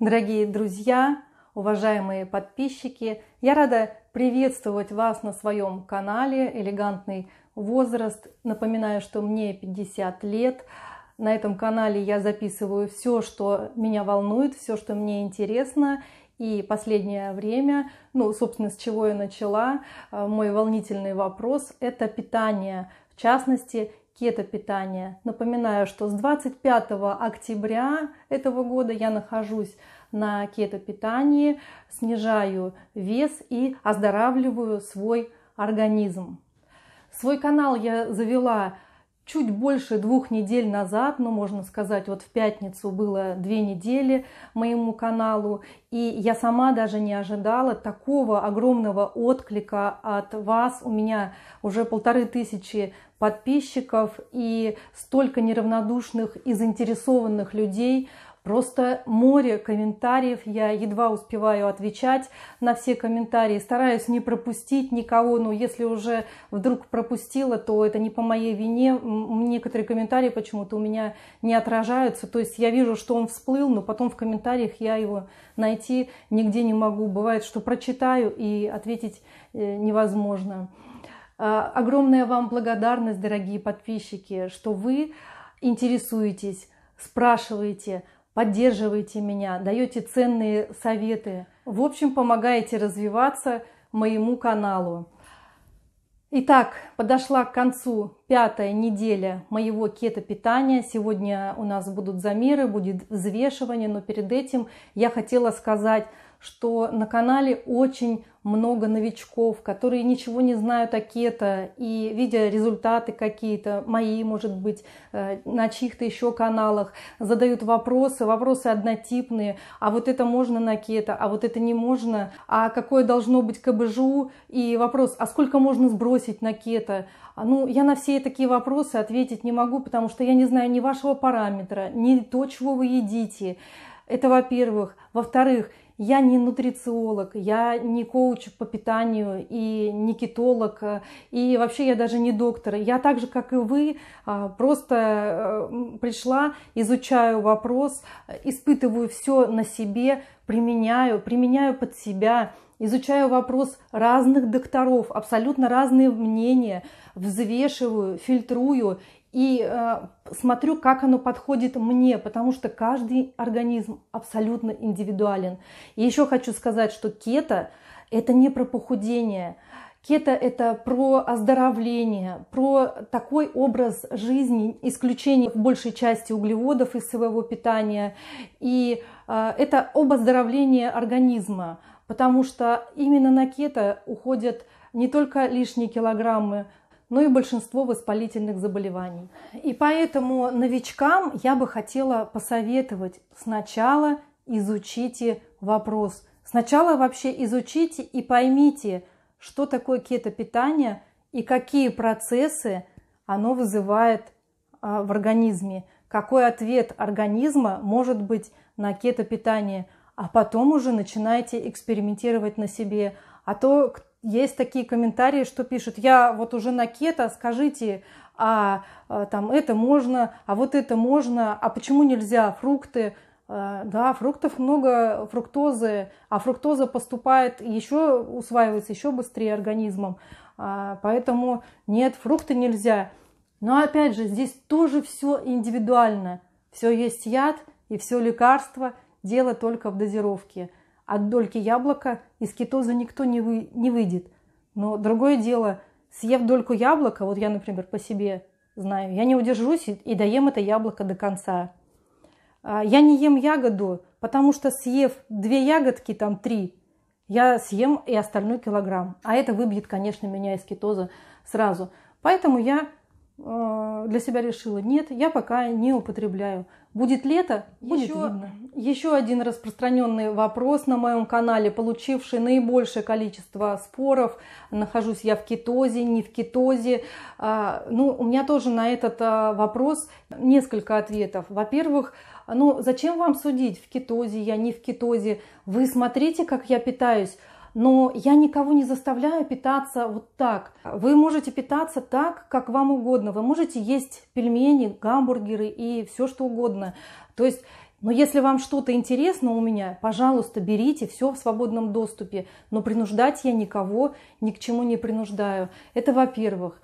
Дорогие друзья, уважаемые подписчики, я рада приветствовать вас на своем канале «Элегантный возраст». Напоминаю, что мне 50 лет. На этом канале я записываю все, что меня волнует, все, что мне интересно. И последнее время, ну, собственно, с чего я начала, э, мой волнительный вопрос – это питание. В частности, кето-питания. Напоминаю, что с 25 октября этого года я нахожусь на кето-питании, снижаю вес и оздоравливаю свой организм. Свой канал я завела чуть больше двух недель назад, ну, можно сказать, вот в пятницу было две недели моему каналу, и я сама даже не ожидала такого огромного отклика от вас. У меня уже полторы тысячи подписчиков и столько неравнодушных и заинтересованных людей – Просто море комментариев, я едва успеваю отвечать на все комментарии, стараюсь не пропустить никого, но если уже вдруг пропустила, то это не по моей вине, некоторые комментарии почему-то у меня не отражаются, то есть я вижу, что он всплыл, но потом в комментариях я его найти нигде не могу, бывает, что прочитаю и ответить э, невозможно. А, огромная вам благодарность, дорогие подписчики, что вы интересуетесь, спрашиваете, поддерживаете меня, даете ценные советы. В общем, помогаете развиваться моему каналу. Итак, подошла к концу пятая неделя моего кето-питания. Сегодня у нас будут замеры, будет взвешивание, но перед этим я хотела сказать, что на канале очень много новичков, которые ничего не знают о кето, и видя результаты какие-то, мои, может быть, э, на чьих-то еще каналах, задают вопросы, вопросы однотипные, а вот это можно на кето, а вот это не можно, а какое должно быть КБЖУ, и вопрос, а сколько можно сбросить на кето? А, ну, я на все такие вопросы ответить не могу, потому что я не знаю ни вашего параметра, ни то, чего вы едите. Это во-первых. Во-вторых, я не нутрициолог, я не коуч по питанию и не кетолог, и вообще я даже не доктор. Я так же, как и вы, а, просто э, пришла, изучаю вопрос, испытываю все на себе, применяю, применяю под себя, изучаю вопрос разных докторов, абсолютно разные мнения, взвешиваю, фильтрую и э, смотрю, как оно подходит мне, потому что каждый организм абсолютно индивидуален. И еще хочу сказать, что кето это не про похудение. Кето – это про оздоровление, про такой образ жизни, исключение в большей части углеводов из своего питания. И э, это об оздоровлении организма, потому что именно на кето уходят не только лишние килограммы, но ну и большинство воспалительных заболеваний. И поэтому новичкам я бы хотела посоветовать сначала изучите вопрос. Сначала вообще изучите и поймите, что такое кетопитание и какие процессы оно вызывает а, в организме, какой ответ организма может быть на кетопитание, а потом уже начинайте экспериментировать на себе. А то есть такие комментарии, что пишут, я вот уже на кето, скажите, а, а там это можно, а вот это можно, а почему нельзя фрукты? А, да, фруктов много, фруктозы, а фруктоза поступает еще, усваивается еще быстрее организмом, а, поэтому нет, фрукты нельзя. Но опять же, здесь тоже все индивидуально. Все есть яд и все лекарство, дело только в дозировке – от дольки яблока из кетоза никто не, вы, не выйдет. Но другое дело, съев дольку яблока, вот я, например, по себе знаю, я не удержусь и, и доем это яблоко до конца. А, я не ем ягоду, потому что съев две ягодки, там три, я съем и остальной килограмм. А это выбьет, конечно, меня из кетоза сразу. Поэтому я э, для себя решила, нет, я пока не употребляю. Будет лето, будет еще, видно. Еще один распространенный вопрос на моем канале, получивший наибольшее количество споров. Нахожусь я в кетозе, не в кетозе. А, ну, у меня тоже на этот а, вопрос несколько ответов. Во-первых, ну, зачем вам судить, в кетозе я, не в кетозе? Вы смотрите, как я питаюсь но я никого не заставляю питаться вот так. Вы можете питаться так, как вам угодно. Вы можете есть пельмени, гамбургеры и все что угодно. То есть но если вам что-то интересно у меня, пожалуйста, берите все в свободном доступе. Но принуждать я никого ни к чему не принуждаю. Это во-первых.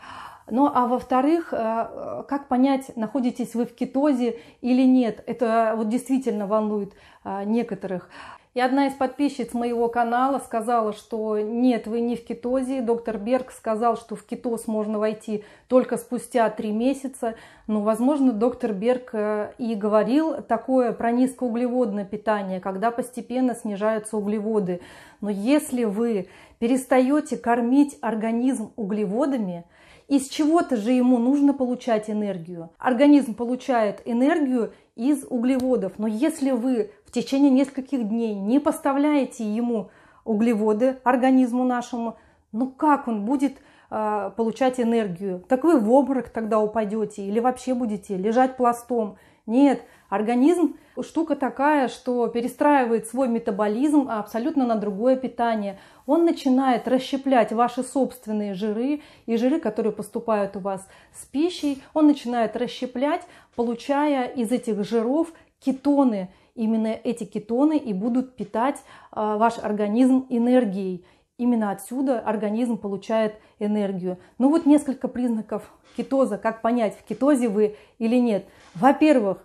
Ну а во-вторых, э, как понять, находитесь вы в кетозе или нет, это вот действительно волнует э, некоторых. И одна из подписчиц моего канала сказала, что нет, вы не в кетозе. Доктор Берг сказал, что в кетоз можно войти только спустя три месяца. Но, ну, возможно, доктор Берг э, и говорил такое про низкоуглеводное питание, когда постепенно снижаются углеводы. Но если вы перестаете кормить организм углеводами – из чего-то же ему нужно получать энергию. Организм получает энергию из углеводов. Но если вы в течение нескольких дней не поставляете ему углеводы организму нашему, ну как он будет э, получать энергию? Так вы в обморок тогда упадете или вообще будете лежать пластом. Нет, организм штука такая, что перестраивает свой метаболизм абсолютно на другое питание. Он начинает расщеплять ваши собственные жиры и жиры, которые поступают у вас с пищей, он начинает расщеплять, получая из этих жиров кетоны. Именно эти кетоны и будут питать а, ваш организм энергией. Именно отсюда организм получает энергию. Ну вот несколько признаков кетоза, как понять, в кетозе вы или нет. Во-первых,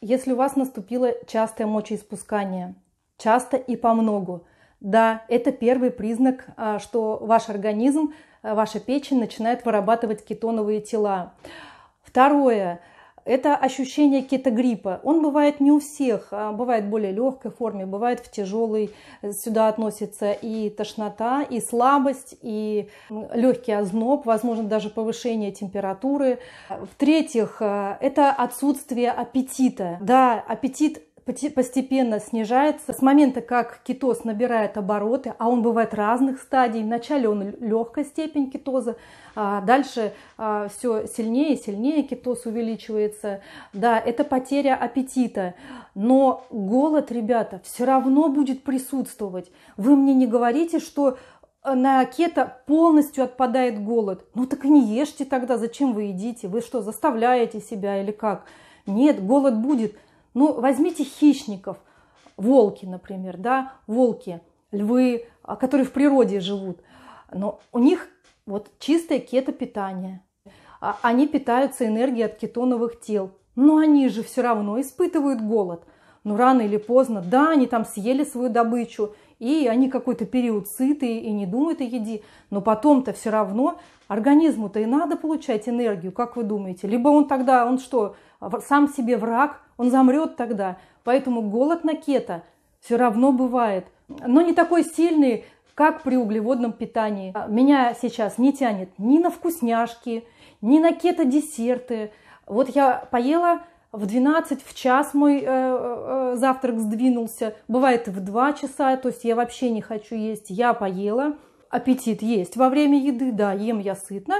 если у вас наступило частое мочеиспускание, часто и по многу, да, это первый признак, а, что ваш организм, а, ваша печень начинает вырабатывать кетоновые тела. Второе, это ощущение кетогриппа. Он бывает не у всех, а бывает в более легкой форме, бывает в тяжелой. Э, сюда относится и тошнота, и слабость, и легкий озноб, возможно, даже повышение температуры. В-третьих, э, это отсутствие аппетита. Да, аппетит постепенно снижается. С момента, как кетоз набирает обороты, а он бывает разных стадий, вначале он легкая степень кетоза, а дальше а, все сильнее и сильнее кетоз увеличивается. Да, это потеря аппетита, но голод, ребята, все равно будет присутствовать. Вы мне не говорите, что э, на кето полностью отпадает голод. Ну так и не ешьте тогда, зачем вы едите? Вы что, заставляете себя или как? Нет, голод будет. Ну, возьмите хищников, волки, например, да, волки, львы, а, которые в природе живут. Но у них вот чистое кетопитание. А, они питаются энергией от кетоновых тел. Но они же все равно испытывают голод. Но рано или поздно, да, они там съели свою добычу, и они какой-то период сытые и не думают о еде, но потом-то все равно организму-то и надо получать энергию, как вы думаете? Либо он тогда, он что, сам себе враг, он замрет тогда. Поэтому голод на кето все равно бывает, но не такой сильный, как при углеводном питании. А меня сейчас не тянет ни на вкусняшки, ни на кето-десерты. Вот я поела в 12, в час мой э, э, э, завтрак сдвинулся. Бывает в 2 часа, то есть я вообще не хочу есть. Я поела, аппетит есть. Во время еды, да, ем я сытно.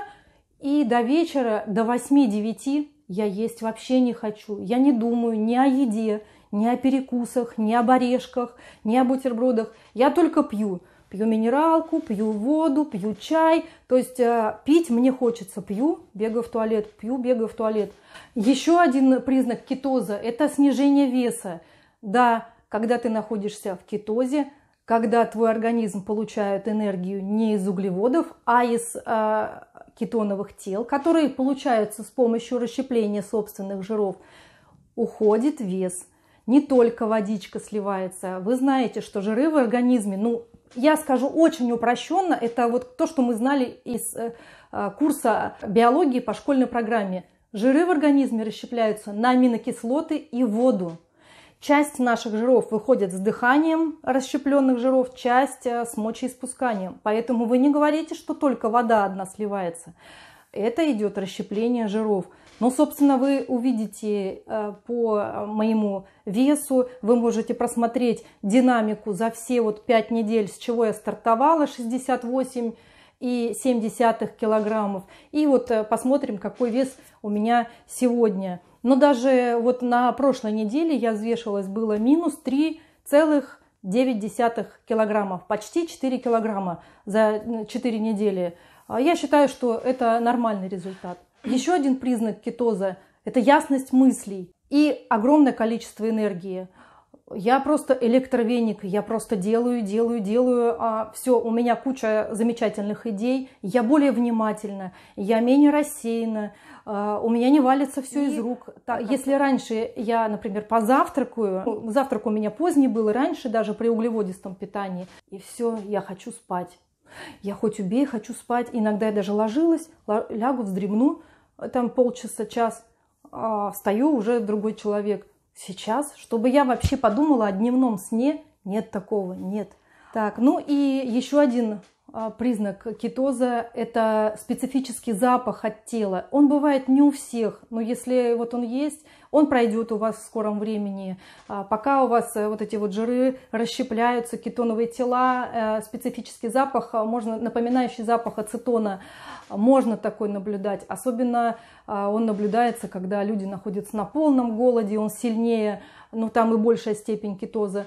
И до вечера, до 8-9 я есть вообще не хочу. Я не думаю ни о еде, ни о перекусах, ни об орешках, ни о бутербродах. Я только пью. Пью минералку, пью воду, пью чай. То есть э, пить мне хочется. Пью, бегаю в туалет, пью, бегаю в туалет. Еще один признак кетоза – это снижение веса. Да, когда ты находишься в кетозе, когда твой организм получает энергию не из углеводов, а из э, кетоновых тел, которые получаются с помощью расщепления собственных жиров, уходит вес. Не только водичка сливается. Вы знаете, что жиры в организме, ну, я скажу очень упрощенно, это вот то, что мы знали из э, э, курса биологии по школьной программе. Жиры в организме расщепляются на аминокислоты и воду. Часть наших жиров выходит с дыханием расщепленных жиров, часть э, с мочеиспусканием. Поэтому вы не говорите, что только вода одна сливается. Это идет расщепление жиров. Но, ну, собственно, вы увидите э, по моему весу, вы можете просмотреть динамику за все вот 5 недель, с чего я стартовала, 68 и 0,7 килограммов. И вот э, посмотрим, какой вес у меня сегодня. Но даже вот на прошлой неделе я взвешивалась, было минус 3,9 килограммов, почти 4 килограмма за 4 недели. А я считаю, что это нормальный результат. Еще один признак кетоза – это ясность мыслей и огромное количество энергии – я просто электровеник, я просто делаю, делаю, делаю, а все, у меня куча замечательных идей, я более внимательна, я менее рассеяна, у меня не валится все из рук. если раньше я, например, позавтракаю, ну, завтрак у меня поздний был, и раньше даже при углеводистом питании, и все, я хочу спать. Я хоть убей, хочу спать. Иногда я даже ложилась, лягу, вздремну, там полчаса, час, а, встаю уже другой человек – Сейчас, чтобы я вообще подумала о дневном сне, нет такого, нет. Так, ну и еще один а, признак кетоза – это специфический запах от тела. Он бывает не у всех, но если вот он есть, он пройдет у вас в скором времени. А, пока у вас э, вот эти вот жиры расщепляются, кетоновые тела, э, специфический запах, а, можно, напоминающий запах ацетона, можно такой наблюдать. Особенно он наблюдается, когда люди находятся на полном голоде, он сильнее но ну, там и большая степень кетоза,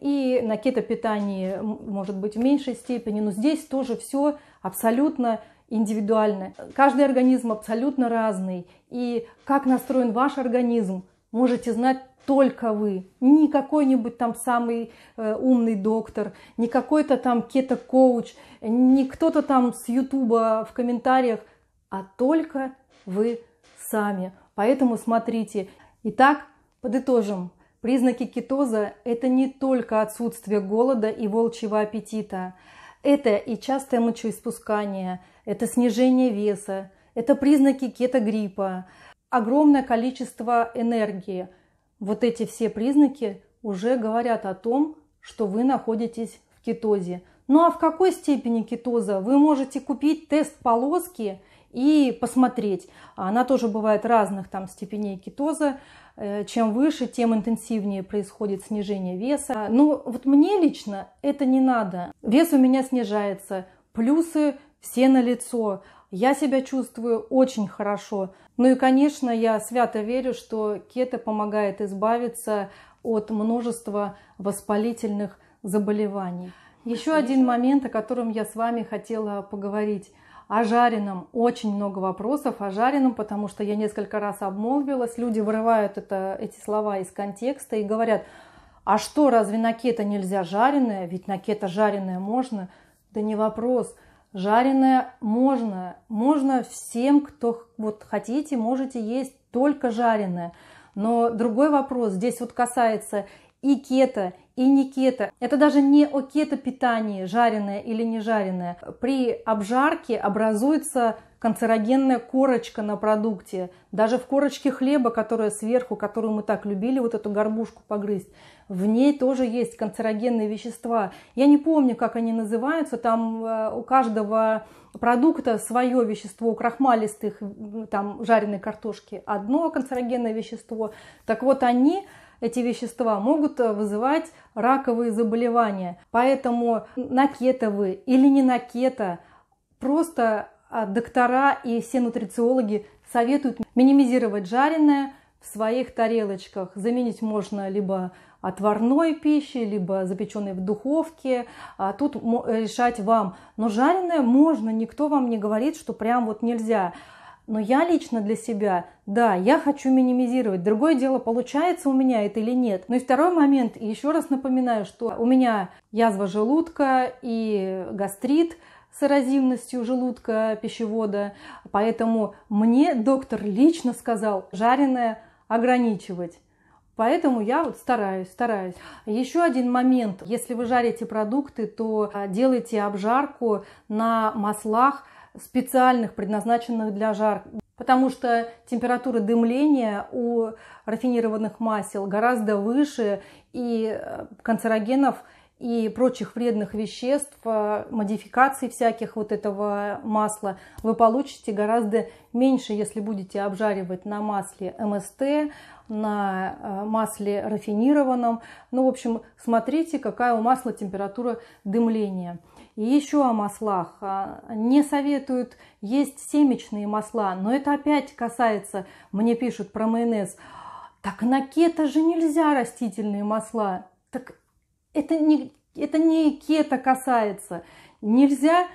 и на кетопитании может быть в меньшей степени, но здесь тоже все абсолютно индивидуально. Каждый организм абсолютно разный, и как настроен ваш организм, можете знать только вы, не какой-нибудь там самый э, умный доктор, не какой-то там кето-коуч, не кто-то там с Ютуба в комментариях, а только вы сами. Поэтому смотрите. Итак, подытожим. Признаки кетоза – это не только отсутствие голода и волчьего аппетита. Это и частое мочеиспускание, это снижение веса, это признаки кетогриппа, огромное количество энергии. Вот эти все признаки уже говорят о том, что вы находитесь в кетозе. Ну а в какой степени кетоза вы можете купить тест полоски и посмотреть. А она тоже бывает разных там степеней кетоза. Э, чем выше, тем интенсивнее происходит снижение веса. А, Но ну, вот мне лично это не надо. Вес у меня снижается, плюсы все на лицо. Я себя чувствую очень хорошо. Ну и, конечно, я свято верю, что кето помогает избавиться от множества воспалительных заболеваний. Еще один момент, о котором я с вами хотела поговорить. О жареном очень много вопросов о жареном, потому что я несколько раз обмолвилась. Люди вырывают это, эти слова из контекста и говорят, а что, разве на кето нельзя жареное? Ведь на кето жареное можно. Да не вопрос. Жареное можно. Можно всем, кто вот хотите, можете есть только жареное. Но другой вопрос здесь вот касается и кето, и не кето. Это даже не о кето-питании, жареное или не жареное. При обжарке образуется канцерогенная корочка на продукте. Даже в корочке хлеба, которая сверху, которую мы так любили, вот эту горбушку погрызть, в ней тоже есть канцерогенные вещества. Я не помню, как они называются, там э, у каждого продукта свое вещество, у крахмалистых, там, жареной картошки одно канцерогенное вещество. Так вот, они эти вещества могут э, вызывать раковые заболевания. Поэтому накетовые или не накета просто а, доктора и все нутрициологи советуют минимизировать жареное в своих тарелочках. Заменить можно либо отварной пищи, либо запеченной в духовке. А тут э, решать вам. Но жареное можно, никто вам не говорит, что прям вот нельзя. Но я лично для себя, да, я хочу минимизировать. Другое дело, получается у меня это или нет. Ну и второй момент, еще раз напоминаю, что у меня язва желудка и гастрит с эрозивностью желудка пищевода. Поэтому мне доктор лично сказал жареное ограничивать. Поэтому я вот стараюсь, стараюсь. Еще один момент. Если вы жарите продукты, то а, делайте обжарку на маслах, специальных, предназначенных для жар. Потому что температура дымления у рафинированных масел гораздо выше, и э, канцерогенов и прочих вредных веществ, э, модификаций всяких вот этого масла вы получите гораздо меньше, если будете обжаривать на масле МСТ, на э, масле рафинированном. Ну, в общем, смотрите, какая у масла температура дымления. И еще о маслах. А, не советуют есть семечные масла, но это опять касается, мне пишут про майонез. Так на кето же нельзя растительные масла. Так это не, это не кето касается. Нельзя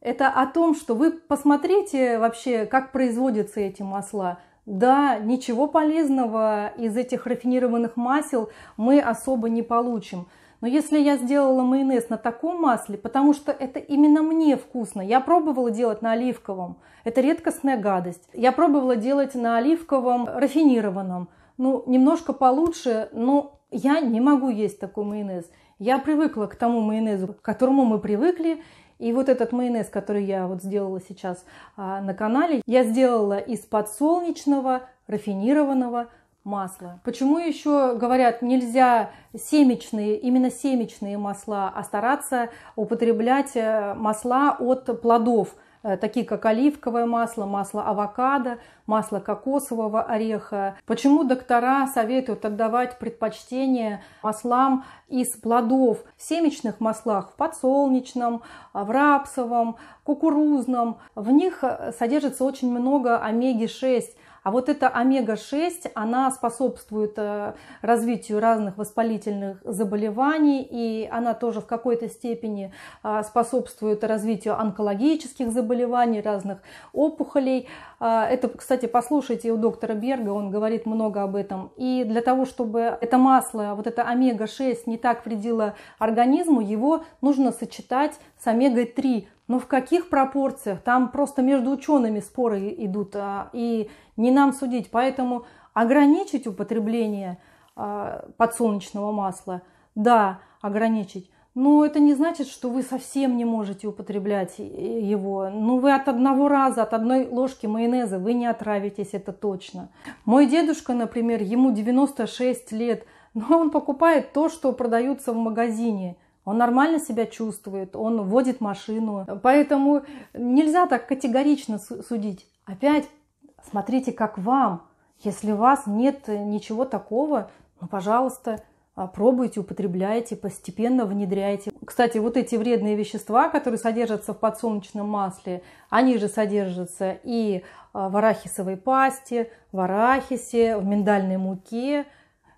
это о том, что вы посмотрите вообще, как производятся эти масла. Да, ничего полезного из этих рафинированных масел мы особо не получим. Но если я сделала майонез на таком масле, потому что это именно мне вкусно. Я пробовала делать на оливковом. Это редкостная гадость. Я пробовала делать на оливковом рафинированном. Ну, немножко получше, но я не могу есть такой майонез. Я привыкла к тому майонезу, к которому мы привыкли. И вот этот майонез, который я вот сделала сейчас а, на канале, я сделала из подсолнечного, рафинированного масла. Почему еще говорят, нельзя семечные, именно семечные масла, а стараться употреблять э, масла от плодов, э, такие как оливковое масло, масло авокадо, масло кокосового ореха. Почему доктора советуют отдавать предпочтение маслам из плодов? В семечных маслах, в подсолнечном, в рапсовом, кукурузном, в них э, содержится очень много омеги-6, а вот эта омега-6, она способствует э, развитию разных воспалительных заболеваний, и она тоже в какой-то степени э, способствует развитию онкологических заболеваний, разных опухолей. Э, это, кстати, послушайте у доктора Берга, он говорит много об этом. И для того, чтобы это масло, вот это омега-6 не так вредило организму, его нужно сочетать с омегой-3, но ну, в каких пропорциях, там просто между учеными споры идут, а, и не нам судить. Поэтому ограничить употребление а, подсолнечного масла, да, ограничить. Но это не значит, что вы совсем не можете употреблять э, его. Ну, вы от одного раза, от одной ложки майонеза вы не отравитесь, это точно. Мой дедушка, например, ему 96 лет, но он покупает то, что продается в магазине – он нормально себя чувствует, он водит машину. Поэтому нельзя так категорично судить. Опять смотрите, как вам. Если у вас нет ничего такого, ну, пожалуйста, а, пробуйте, употребляйте, постепенно внедряйте. Кстати, вот эти вредные вещества, которые содержатся в подсолнечном масле, они же содержатся и а, в арахисовой пасте, в арахисе, в миндальной муке,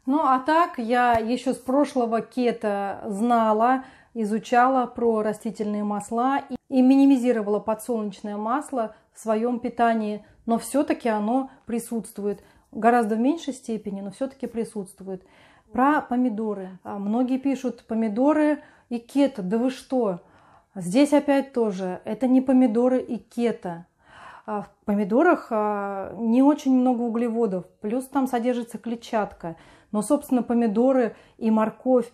ну а так я еще с прошлого кета знала, изучала про растительные масла и, и минимизировала подсолнечное масло в своем питании, но все-таки оно присутствует гораздо в меньшей степени, но все-таки присутствует. Про помидоры. А, многие пишут помидоры и кето. Да вы что? Здесь опять тоже. Это не помидоры и кето. А в помидорах а, не очень много углеводов, плюс там содержится клетчатка. Но, собственно, помидоры и морковь,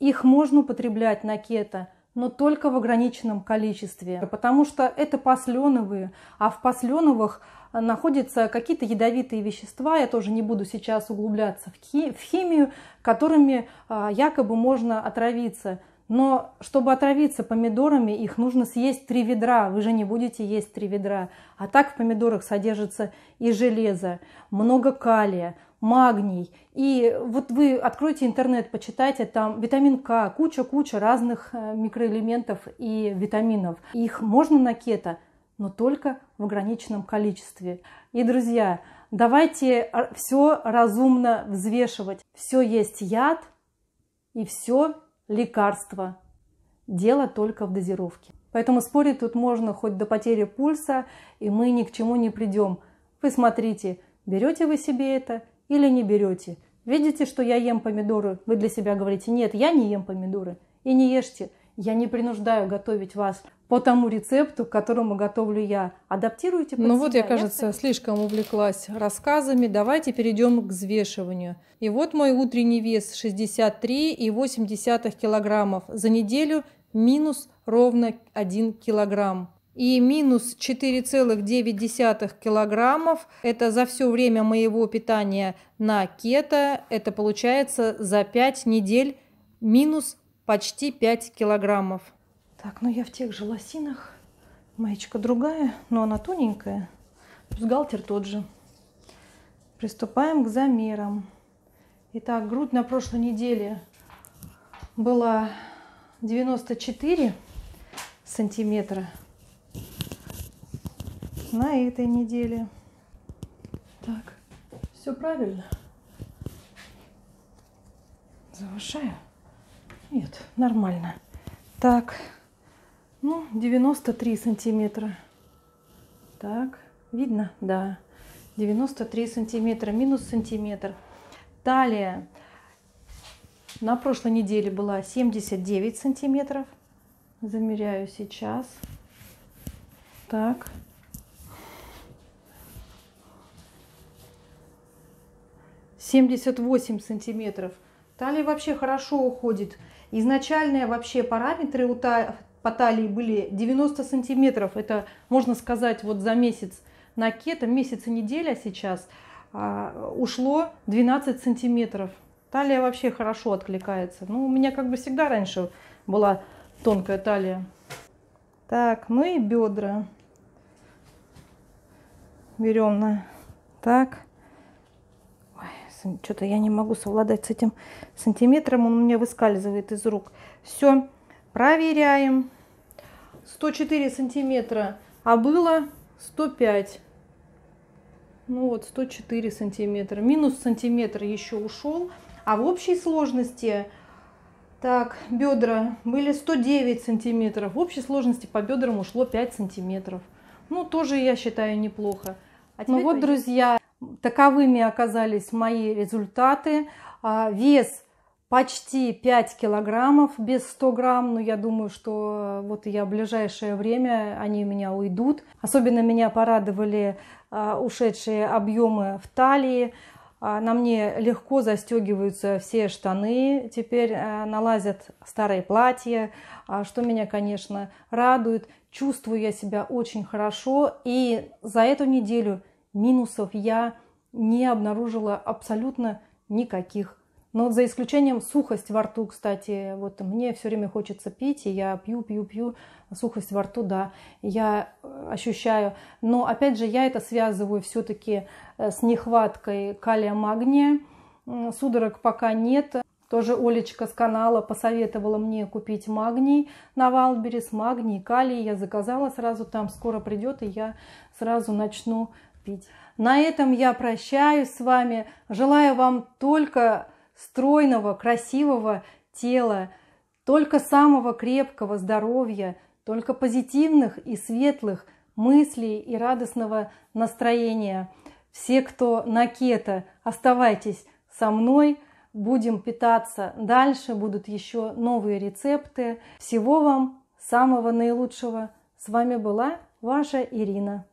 их можно употреблять на кето, но только в ограниченном количестве, потому что это посленовые, а в посленовых находятся какие-то ядовитые вещества, я тоже не буду сейчас углубляться в, химию, которыми а, якобы можно отравиться – но чтобы отравиться помидорами, их нужно съесть три ведра. Вы же не будете есть три ведра. А так в помидорах содержится и железо, много калия, магний. И вот вы откройте интернет, почитайте, там витамин К, куча-куча разных э, микроэлементов и витаминов. Их можно на кето, но только в ограниченном количестве. И, друзья, давайте э, все разумно взвешивать. Все есть яд, и все лекарства. Дело только в дозировке. Поэтому спорить тут можно хоть до потери пульса, и мы ни к чему не придем. Вы смотрите, берете вы себе это или не берете. Видите, что я ем помидоры? Вы для себя говорите, нет, я не ем помидоры. И не ешьте. Я не принуждаю готовить вас по тому рецепту, к которому готовлю я. Адаптируйте под Ну себя. вот я, кажется, я... слишком увлеклась рассказами. Давайте перейдем к взвешиванию. И вот мой утренний вес 63,8 килограммов. За неделю минус ровно 1 килограмм. И минус 4,9 килограммов – это за все время моего питания на кето. Это получается за 5 недель минус почти 5 килограммов. Так, ну я в тех же лосинах. Маечка другая, но она тоненькая. Бюстгальтер тот же. Приступаем к замерам. Итак, грудь на прошлой неделе была 94 сантиметра. На этой неделе. Так, все правильно. Завышаю. Нет, нормально. Так, ну, 93 сантиметра. Так, видно? Да. 93 сантиметра, минус сантиметр. Талия на прошлой неделе была 79 сантиметров. Замеряю сейчас. Так. Семьдесят восемь сантиметров. Талия вообще хорошо уходит. Изначальные вообще параметры у та, по талии были 90 сантиметров. Это, можно сказать, вот за месяц на кето, а месяц и неделя сейчас, а, ушло 12 сантиметров. Талия вообще хорошо откликается. Ну, у меня как бы всегда раньше была тонкая талия. Так, ну и бедра. Берем на так. Что-то я не могу совладать с этим сантиметром. Он у меня выскальзывает из рук. Все, проверяем. 104 сантиметра, а было 105. Ну вот, 104 сантиметра. Минус сантиметр еще ушел. А в общей сложности, так, бедра были 109 сантиметров. В общей сложности по бедрам ушло 5 сантиметров. Ну, тоже, я считаю, неплохо. А ну вот, друзья, Таковыми оказались мои результаты. А, вес почти 5 килограммов без 100 грамм, но я думаю, что э, вот я в ближайшее время они у меня уйдут. Особенно меня порадовали а, ушедшие объемы в талии. А, на мне легко застегиваются все штаны, теперь э, налазят старые платья, что меня, конечно, радует. Чувствую я себя очень хорошо, и за эту неделю – минусов я не обнаружила абсолютно никаких. Но за исключением сухость во рту, кстати, вот мне все время хочется пить, и я пью, пью, пью, сухость во рту, да, я э, ощущаю. Но опять же, я это связываю все-таки э, с нехваткой калия-магния, судорог пока нет. Тоже Олечка с канала посоветовала мне купить магний на Валберес, магний, калий. Я заказала сразу, там скоро придет, и я сразу начну пить. На этом я прощаюсь с вами. Желаю вам только стройного, красивого тела, только самого крепкого здоровья, только позитивных и светлых мыслей и радостного настроения. Все, кто на кето, оставайтесь со мной. Будем питаться дальше, будут еще новые рецепты. Всего вам самого наилучшего. С вами была ваша Ирина.